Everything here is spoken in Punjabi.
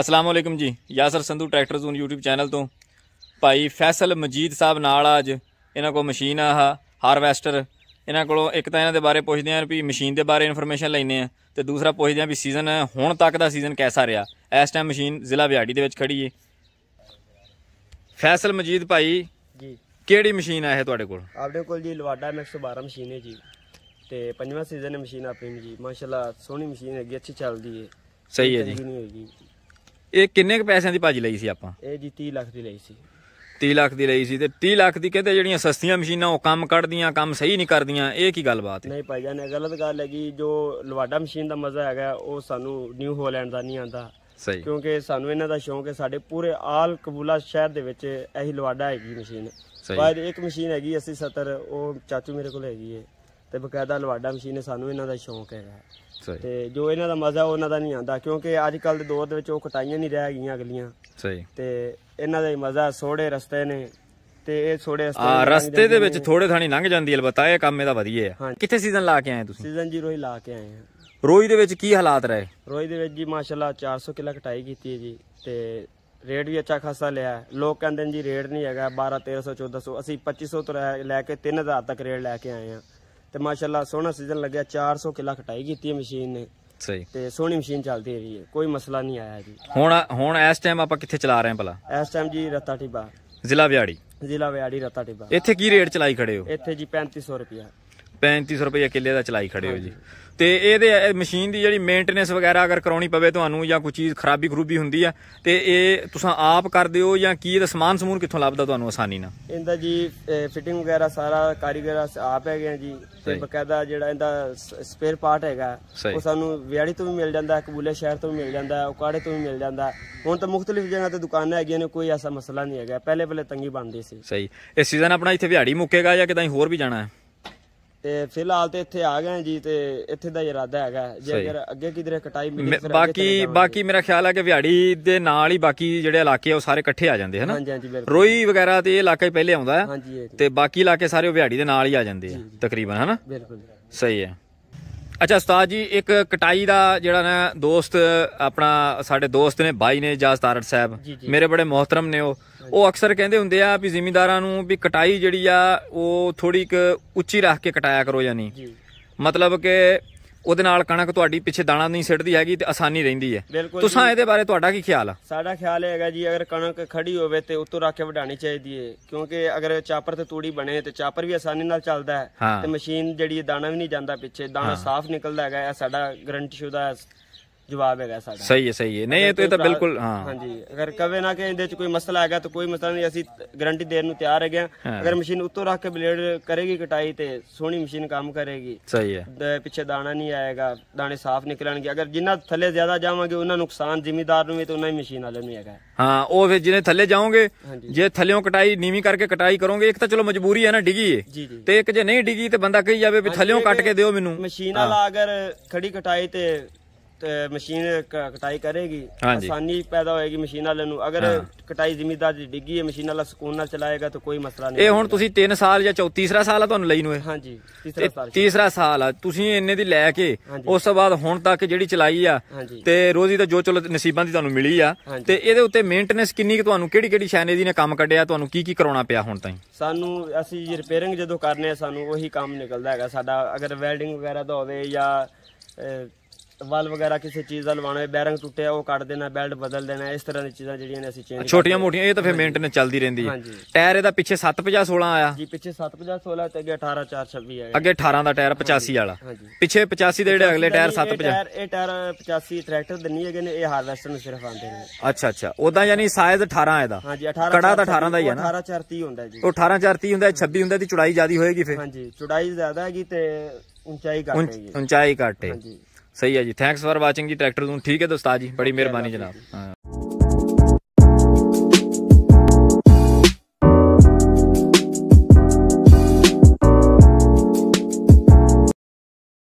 ਅਸਲਾਮ ਵਾਲੇਕਮ ਜੀ Yasir Sandhu tractor zone YouTube channel ਤੋਂ ਭਾਈ ਫੈਸਲ ਮਜੀਦ ਸਾਹਿਬ ਨਾਲ ਅੱਜ ਇਹਨਾਂ ਕੋਲ ਮਸ਼ੀਨ ਆ ਹਾਰਵੈਸਟਰ ਇਹਨਾਂ ਕੋਲੋਂ ਇੱਕ ਤਾਂ ਇਹਨਾਂ ਦੇ ਬਾਰੇ ਪੁੱਛਦੇ ਆਂ ਵੀ ਮਸ਼ੀਨ ਦੇ ਬਾਰੇ ਇਨਫੋਰਮੇਸ਼ਨ ਲੈਣੇ ਆ ਤੇ ਦੂਸਰਾ ਪੁੱਛਦੇ ਆਂ ਵੀ ਸੀਜ਼ਨ ਹੁਣ ਤੱਕ ਦਾ ਸੀਜ਼ਨ ਕਿਹਦਾ ਰਿਹਾ ਇਸ ਟਾਈਮ ਮਸ਼ੀਨ ਜ਼ਿਲ੍ਹਾ ਵਿਆੜੀ ਦੇ ਵਿੱਚ ਖੜੀ ਏ ਫੈਸਲ ਮਜੀਦ ਭਾਈ ਜੀ ਕਿਹੜੀ ਮਸ਼ੀਨ ਆ ਇਹ ਤੁਹਾਡੇ ਕੋਲ ਆਪਣੇ ਕੋਲ ਜੀ ਲਵਾਡਾ 12 ਮਸ਼ੀਨ ਹੈ ਜੀ ਤੇ ਪੰਜਵਾਂ ਸੀਜ਼ਨ ਹੈ ਮਸ਼ੀਨ ਆਪਣੀ ਜੀ ਮਾਸ਼ਾਅੱਲਾ ਸੋਹਣੀ ਮਸ਼ੀਨ ਹੈਗੀ ਅੱਛੀ ਚੱਲਦੀ ਏ ਸਹੀ ਹੈ ਜੀ ਇਹ ਕਿੰਨੇ ਕੁ ਪੈਸਿਆਂ ਦੀ ਭਾਜੀ ਲਈ ਸੀ ਆਪਾਂ ਇਹ ਜੀ 30 ਲੱਖ ਦੀ ਲਈ ਸੀ 30 ਲੱਖ ਦੀ ਲਈ ਸੀ ਤੇ 30 ਲੱਖ ਦੀ ਕਹਿੰਦੇ ਜਿਹੜੀਆਂ ਸਸਤੀਆਂ ਮਸ਼ੀਨਾਂ ਉਹ ਕੰਮ ਕੱਢਦੀਆਂ ਕੰਮ ਸਹੀ ਨਹੀਂ ਕਰਦੀਆਂ ਇਹ ਕੀ ਗੱਲਬਾਤ ਹੈ ਨਹੀਂ ਭਾਈ ਜਾਨ ਇਹ ਗਲਤ ਗੱਲ ਹੈਗੀ ਜੋ ਲਵਾਡਾ ਮਸ਼ੀਨ ਦਾ ਮਜ਼ਾ ਹੈਗਾ ਉਹ ਸਾਨੂੰ ਨਿਊ ਹੋਲੈਂਡ ਦਾ ਨਹੀਂ ਆਂਦਾ ਸਹੀ ਕਿਉਂਕਿ ਸਾਨੂੰ ਇਹਨਾਂ ਦਾ ਸ਼ੌਂਕ ਹੈ ਸਾਡੇ ਪੂਰੇ ਆਲ ਕਬੂਲਾ ਸ਼ਹਿਰ ਦੇ ਵਿੱਚ ਇਹੀ ਲਵਾਡਾ ਹੈਗੀ ਮਸ਼ੀਨ ਬਾਅਦ ਇੱਕ ਮਸ਼ੀਨ ਹੈਗੀ 80 70 ਉਹ ਚਾਚੂ ਮੇਰੇ ਕੋਲ ਹੈਗੀ ਹੈ ਤੇ ਬਕਾਇਦਾ ਲਵਾਡਾ ਮਸ਼ੀਨ ਹੈ ਸਾਨੂੰ ਇਹਨਾਂ ਦਾ ਸ਼ੌਂਕ ਹੈਗਾ ਸਹੀ ਤੇ ਜੋ ਇਹਨਾਂ ਦਾ ਮਜ਼ਾ ਉਹਨਾਂ ਦਾ ਨਹੀਂ ਆਂਦਾ ਕਿਉਂਕਿ ਅੱਜ ਕੱਲ ਦੇ ਦੌਰ ਦੇ ਵਿੱਚ ਉਹ ਕਟਾਈਆਂ ਨਹੀਂ ਰਹਿ ਗਈਆਂ ਅਗਲੀਆਂ ਸਹੀ ਤੇ ਇਹਨਾਂ ਦਾ ਹੀ ਮਜ਼ਾ ਸੋੜੇ ਰਸਤੇ ਨੇ ਤੇ ਇਹ ਰਸਤੇ ਆ ਰਸਤੇ ਦੇ ਵਿੱਚ ਥੋੜੇ ਥਾਣੀ ਲੰਘ ਜਾਂਦੀ ਹੈ ਬਤਾ ਇਹ ਕੰਮ ਇਹਦਾ ਵਧੀਆ ਹੈ ਕਿੱਥੇ ਸੀਜ਼ਨ ਲਾ ਕੇ ਆਏ ਤੁਸੀਂ ਸੀਜ਼ਨ ਜ਼ੀਰੋ ਹੀ ਲਾ ਕੇ ਆਏ ਆ ਰੋਈ ਦੇ ਵਿੱਚ ਕੀ ਹਾਲਾਤ ਰਹੇ ਰੋਈ ਦੇ ਵਿੱਚ ਜੀ ਮਾਸ਼ਾਅੱਲਾ 400 ਕਿਲੋ ਕਟਾਈ ਕੀਤੀ ਹੈ ਜੀ ਤੇ ਰੇਟ ਵੀ ਅੱਛਾ ਖਾਸਾ ਲਿਆ ਲੋਕ ਕਹਿੰਦੇ ਨੇ ਜੀ ਰੇਟ ਨਹੀਂ ਹੈਗਾ 12 1300 1400 ਅਸੀਂ 2500 ਤੋਂ ਲੈ ਕੇ 3000 ਤੱਕ ਰੇਟ ਲੈ ਕੇ ਆਏ ਆ ਤੇ ਮਾਸ਼ਾਅੱਲਾ ਸੋਹਣਾ ਸੀਜ਼ਨ ਲੱਗਿਆ 400 ਕਿਲਾ ਕਟਾਈ ਕੀਤੀ ਹੈ ਮਸ਼ੀਨ ਨੇ ਸਹੀ ਤੇ ਸੋਹਣੀ ਮਸ਼ੀਨ ਚੱਲਦੀ ਰਹੀ ਹੈ ਕੋਈ ਮਸਲਾ ਨਹੀਂ ਆਇਆ ਜੀ ਹੁਣ ਹੁਣ ਇਸ ਟਾਈਮ ਆਪਾਂ ਕਿੱਥੇ ਚਲਾ ਰਹੇ ਹਾਂ ਭਲਾ ਇਸ ਟਾਈਮ ਜੀ ਰਤਾ ਟਿਬਾ ਜ਼ਿਲ੍ਹਾ ਵਿਆੜੀ ਜ਼ਿਲ੍ਹਾ ਵਿਆੜੀ ਰਤਾ ਟਿਬਾ ਇੱਥੇ ਕੀ ਰੇਟ ਚਲਾਈ ਖੜੇ ਹੋ ਇੱਥੇ ਜੀ 3500 ਰੁਪਿਆ 3500 ਰੁਪਏ ਕਿੱਲੇ ਦਾ ਚਲਾਈ ਖੜੇ ਹੋ ਜੀ ਤੇ ਇਹਦੇ ਮਸ਼ੀਨ ਦੀ ਜਿਹੜੀ ਮੇਨਟੇਨੈਂਸ ਵਗੈਰਾ ਅਗਰ ਕਰਾਉਣੀ ਪਵੇ ਤੁਹਾਨੂੰ ਜਾਂ ਕੋਈ ਚੀਜ਼ ਖਰਾਬੀ ਖਰੂਬੀ ਹੁੰਦੀ ਆ ਤੇ ਇਹ ਤੁਸੀਂ ਆਪ ਕਰਦੇ ਹੋ ਜਾਂ ਕੀ ਇਹਦਾ ਸਮਾਨ ਸਮੂਨ ਕਿੱਥੋਂ ਲੱਭਦਾ ਤੁਹਾਨੂੰ ਆਸਾਨੀ ਨਾਲ ਇਹਦਾ ਜੀ ਫਿਟਿੰਗ ਵਗੈਰਾ ਸਾਰਾ ਕਾਰੀਗਰ ਆਪ ਹੈਗੇ ਆ ਜੀ ਤੇ ਬਕਾਇਦਾ ਜਿਹੜਾ ਇਹਦਾ ਸਪੇਅਰ ਪਾਰਟ ਹੈਗਾ ਉਹ ਸਾਨੂੰ ਵਿਆੜੀ ਤੋਂ ਵੀ ਮਿਲ ਜਾਂਦਾ ਕਬੂਲੇ ਸ਼ਹਿਰ ਤੋਂ ਵੀ ਮਿਲ ਜਾਂਦਾ ਉਕਾੜੇ ਤੋਂ ਵੀ ਮਿਲ ਜਾਂਦਾ ਹੁਣ ਤਾਂ ਮੁxtਲਿਫ ਜਗ੍ਹਾ ਤੇ ਦੁਕਾਨਾਂ ਹੈਗੀਆਂ ਨੇ ਕੋਈ ਐਸਾ ਮਸਲਾ ਨਹੀਂ ਹੈਗਾ ਪਹਿਲੇ ਪਹਿਲੇ ਤੰਗੀ ਬਣਦੀ ਸੀ ਸਹੀ ਇਸ ਸੀਜ਼ਨ ਆਪਣਾ ਇੱਥੇ ਵਿਆੜੀ ਮੁੱਕੇਗਾ ਜਾਂ ਕਿਦਾਂ ਹੋਰ ਵੀ ਜਾਣਾ ਹੈ ਤੇ ਫਿਲਹਾਲ ਤੇ ਇੱਥੇ ਆ ਗਏ ਜੀ ਤੇ ਇੱਥੇ ਦਾ ਇਰਾਦਾ ਹੈਗਾ ਜੇ ਅਗਰ ਅੱਗੇ ਕਿਧਰੇ ਕਟਾਈ ਮਿਲੇ ਬਾਕੀ ਬਾਕੀ ਮੇਰਾ ਖਿਆਲ ਹੈ ਕਿ ਵਿਹਾੜੀ ਦੇ ਨਾਲ ਹੀ ਬਾਕੀ ਜਿਹੜੇ ਇਲਾਕੇ ਆ ਉਹ ਸਾਰੇ ਇਕੱਠੇ ਆ ਜਾਂਦੇ ਹਨ ਹਾਂਜੀ ਹਾਂਜੀ ਬਿਲਕੁਲ ਰੋਈ ਵਗੈਰਾ ਤੇ ਇਹ ਇਲਾਕਾ ਹੀ ਪਹਿਲੇ ਆਉਂਦਾ ਹੈ ਤੇ ਬਾਕੀ ਇਲਾਕੇ ਸਾਰੇ ਵਿਹਾੜੀ ਦੇ ਨਾਲ ਹੀ ਆ ਜਾਂਦੇ ਆ ਤਕਰੀਬਨ ਹਨਾ ਬਿਲਕੁਲ ਸਹੀ ਹੈ ਅੱਛਾ ਉਸਤਾਦ ਜੀ ਇੱਕ ਕਟਾਈ ਦਾ ਜਿਹੜਾ ਨਾ ਦੋਸਤ ਆਪਣਾ ਸਾਡੇ ਦੋਸਤ ਨੇ ਬਾਈ ਨੇ ਜਾਸ ਤਾਰੜ ਸਾਹਿਬ ਮੇਰੇ ਬੜੇ ਮਹਤਰਮ ਨੇ ਉਹ ਉਹ ਅਕਸਰ ਕਹਿੰਦੇ ਹੁੰਦੇ ਆ ਵੀ ਜ਼ਿਮੀਦਾਰਾਂ ਨੂੰ ਵੀ ਕਟਾਈ ਜਿਹੜੀ ਆ ਉਹ ਥੋੜੀ ਇੱਕ ਉੱਚੀ ਰੱਖ ਕੇ ਕਟਾਇਆ ਕਰੋ ਯਾਨੀ ਮਤਲਬ ਕਿ ਉਹਦੇ ਨਾਲ ਕਣਕ ਤੁਹਾਡੀ ਪਿੱਛੇ ਦਾਣਾ ਨਹੀਂ ਸਿੱਟਦੀ ਹੈਗੀ ਤੇ ਆਸਾਨੀ ਰਹਿੰਦੀ ਹੈ ਤੁਸੀਂ ਇਹਦੇ ਬਾਰੇ ਤੁਹਾਡਾ ਕੀ ਖਿਆਲ ਆ ਸਾਡਾ ਖਿਆਲ ਇਹ ਹੈਗਾ ਜੀ ਅਗਰ ਕਣਕ ਖੜੀ ਹੋਵੇ ਤੇ ਉੱਤੋਂ ਰੱਖ ਕੇ ਵਢਾਣੀ ਚਾਹੀਦੀ ਹੈ ਕਿਉਂਕਿ ਅਗਰ ਚਾਪਰ ਤੇ ਤੂੜੀ ਬਣੇ ਤੇ ਚਾਪਰ ਵੀ ਆਸਾਨੀ ਨਾਲ ਚੱਲਦਾ ਹੈ ਤੇ ਮਸ਼ੀਨ ਜਿਹੜੀ ਦਾਣਾ ਵੀ ਨਹੀਂ ਜਾਂਦਾ ਪਿੱਛੇ ਦਾਣਾ ਸਾਫ਼ ਨਿਕਲਦਾ ਹੈਗਾ ਇਹ ਸਾਡਾ ਗਰੰਟੀ ਸ਼ੁਦਾ ਜਵਾਬ ਹੈਗਾ ਸਾਡਾ ਸਹੀ ਹੈ ਸਹੀ ਹੈ ਨਹੀਂ ਇਹ ਤਾਂ ਇਹ ਤਾਂ ਬਿਲਕੁਲ ਹਾਂ ਹਾਂਜੀ ਅਗਰ ਕਵੇ ਨਾ ਕਿ ਇਹਦੇ ਚ ਕੋਈ ਮਸਲਾ ਹੈਗਾ ਤਾਂ ਕੋਈ ਮਸਲਾ ਨਹੀਂ ਅਸੀਂ ਗਾਰੰਟੀ ਦੇਣ ਨੂੰ ਤਿਆਰ ਹੈਗੇ ਆ ਅਗਰ ਮਸ਼ੀਨ ਉੱਤੋਂ ਰੱਖ ਕੇ ਬਲੇਡ ਕਰੇਗੀ ਕਟਾਈ ਤੇ ਸੋਹਣੀ ਮਸ਼ੀਨ ਕੰਮ ਕਰੇਗੀ ਸਹੀ ਹੈ ਪਿੱਛੇ ਦਾਣਾ ਨਹੀਂ ਆਏਗਾ ਦਾਣੇ ਸਾਫ਼ ਨਿਕਲਣਗੇ ਅਗਰ ਜਿੰਨਾ ਥੱਲੇ ਜ਼ਿਆਦਾ ਜਾਵਾਂਗੇ ਉਹਨਾਂ ਨੁਕਸਾਨ ਜ਼ਿੰਮੇਦਾਰ ਨੂੰ ਵੀ ਤੇ ਉਹਨਾਂ ਹੀ ਮਸ਼ੀਨ ਵਾਲੇ ਨੂੰ ਹੈਗਾ ਹਾਂ ਉਹ ਫਿਰ ਜਿਹਨੇ ਥੱਲੇ ਜਾਓਗੇ ਜੇ ਥੱਲੇੋਂ ਕਟਾਈ ਨੀਵੀਂ ਕਰਕੇ ਕਟਾਈ ਕਰੋਗੇ ਇੱਕ ਤਾਂ ਚਲੋ ਮਜਬੂਰੀ ਹੈ ਨਾ ਡਿਗੀ ਹੈ ਤੇ ਇੱਕ ਜੇ ਨਹੀਂ ਡਿਗੀ ਤੇ ਬੰਦਾ ਕਹੀ ਜਾਵੇ ਵੀ ਥੱਲੇੋਂ ਕੱਟ ਕੇ ਦਿਓ ਮੈਨੂੰ ਮਸ਼ੀਨ ਵਾਲਾ ਅਗਰ ਖੜੀ ਕਟਾਈ ਤੇ ਮਸ਼ੀਨ ਕਟਾਈ ਕਰੇਗੀ ਆਸਾਨੀ ਪੈਦਾ ਹੋਏਗੀ ਮਸ਼ੀਨ ਵਾਲੇ ਨੂੰ ਅਗਰ ਕਟਾਈ ਜ਼ਿੰਮੇਦਾਰ ਦੀ ਡਿੱਗੀ ਹੈ ਮਸ਼ੀਨ ਵਾਲਾ ਸਕੂਨ ਨਾਲ ਚਲਾਏਗਾ ਤਾਂ ਕੋਈ ਮਸਲਾ ਨਹੀਂ ਇਹ ਹੁਣ ਤੁਸੀਂ 3 ਸਾਲ ਜਾਂ 34 ਸਾਲ ਆ ਤੁਹਾਨੂੰ ਲਈ ਨੂੰ ਇਹ ਹਾਂਜੀ ਤੀਸਰਾ ਸਾਲ ਤੀਸਰਾ ਸਾਲ ਆ ਤੁਸੀਂ ਇੰਨੇ ਦੀ ਲੈ ਕੇ ਉਸ ਤੋਂ ਬਾਅਦ ਹੁਣ ਤੱਕ ਜਿਹੜੀ ਚਲਾਈ ਆ ਤੇ ਰੋਜ਼ੀ ਤਾਂ ਜੋ ਚਲ ਨਸੀਬਾਂ ਦੀ ਤੁਹਾਨੂੰ ਮਿਲੀ ਆ ਤੇ ਇਹਦੇ ਉੱਤੇ ਮੇਨਟੇਨੈਂਸ ਕਿੰਨੀ ਕਿ ਤੁਹਾਨੂੰ ਕਿਹੜੀ ਕਿਹੜੀ ਸ਼ੈਨੇ ਦੀ ਨੇ ਕੰਮ ਕੱਢਿਆ ਤੁਹਾਨੂੰ ਕੀ ਕੀ ਕਰਾਉਣਾ ਪਿਆ ਹੁਣ ਤਾਈਂ ਸਾਨੂੰ ਅਸੀਂ ਜੀ ਰਿਪੇਅਰਿੰਗ ਜਦੋਂ ਕਰਨੇ ਆ ਸਾਨੂੰ ਉਹੀ ਕੰਮ ਨਿਕਲਦਾ ਹੈਗਾ ਸਾਡਾ ਅਗਰ ਵੈਲਡਿੰਗ ਵਗੈਰਾ ਦਾ ਹੋਵੇ ਜਾਂ ਵਾਲ ਵਗੈਰਾ ਕਿਸੇ ਚੀਜ਼ ਦਾ ਲਵਾਣਾ ਹੈ ਬੈਰਿੰਗ ਟੁੱਟਿਆ ਉਹ ਕੱਢ ਦੇਣਾ ਬੈਲਟ ਬਦਲ ਦੇਣਾ ਇਸ ਤਰ੍ਹਾਂ ਦੀ ਚੀਜ਼ਾਂ ਜਿਹੜੀਆਂ ਨੇ ਅਸੀਂ ਚੇਂਜ ਛੋਟੀਆਂ ਮੋਟੀਆਂ ਇਹ ਤਾਂ ਫਿਰ ਮੇਨਟੇਨੈਂਸ ਚੱਲਦੀ ਰਹਿੰਦੀ ਹੈ ਟਾਇਰ ਇਹਦਾ ਪਿੱਛੇ 750 16 ਆਇਆ ਜੀ ਪਿੱਛੇ 750 16 ਤੇ ਅੱਗੇ 18 4 26 ਆਇਆ ਅੱਗੇ 18 ਦਾ ਟਾਇਰ 85 ਵਾਲਾ ਪਿੱਛੇ 85 ਦੇ ਜਿਹੜੇ ਅਗਲੇ ਟਾਇਰ 750 ਇਹ ਟਾਇਰ 85 ਟਰੈਕਟਰ ਦੇ ਨਹੀਂ ਹੈਗੇ ਨੇ ਇਹ ਹਾਰਵੈਸਟਰ ਨੂੰ ਸਿਰਫ ਆਉਂਦੇ ਨੇ ਅੱਛਾ ਅੱਛਾ ਉਦਾਂ ਯਾਨੀ ਸਾਈਜ਼ 18 ਇਹਦਾ ਹਾਂਜੀ 18 ਕੜਾ ਤਾਂ 18 ਦਾ ਹੀ ਹੈ ਨਾ 18 30 ਹੁੰਦਾ ਜੀ ਉਹ 18 30 ਹੁੰਦਾ 26 ਹੁੰਦਾ ਤੇ ਚੌੜਾਈ ਜ਼ਿਆਦਾ ਹੋਏਗੀ ਫਿਰ ਜੀ ਚੌੜਾਈ ਜ਼ਿਆਦਾ ਹੈਗੀ ਤੇ ਉਂਚਾਈ ਘੱਟ ਹੈ ਉਚਾਈ ਘੱਟ ਹੈ ਸਹੀ ਹੈ ਜੀ ਥੈਂਕਸ ਫਾਰ ਵਾਚਿੰਗ ਜੀ ਟਰੈਕਟਰ ਨੂੰ ਠੀਕ ਹੈ ਦੋਸਤਾ ਜੀ ਬੜੀ ਮਿਹਰਬਾਨੀ ਜਨਾਬ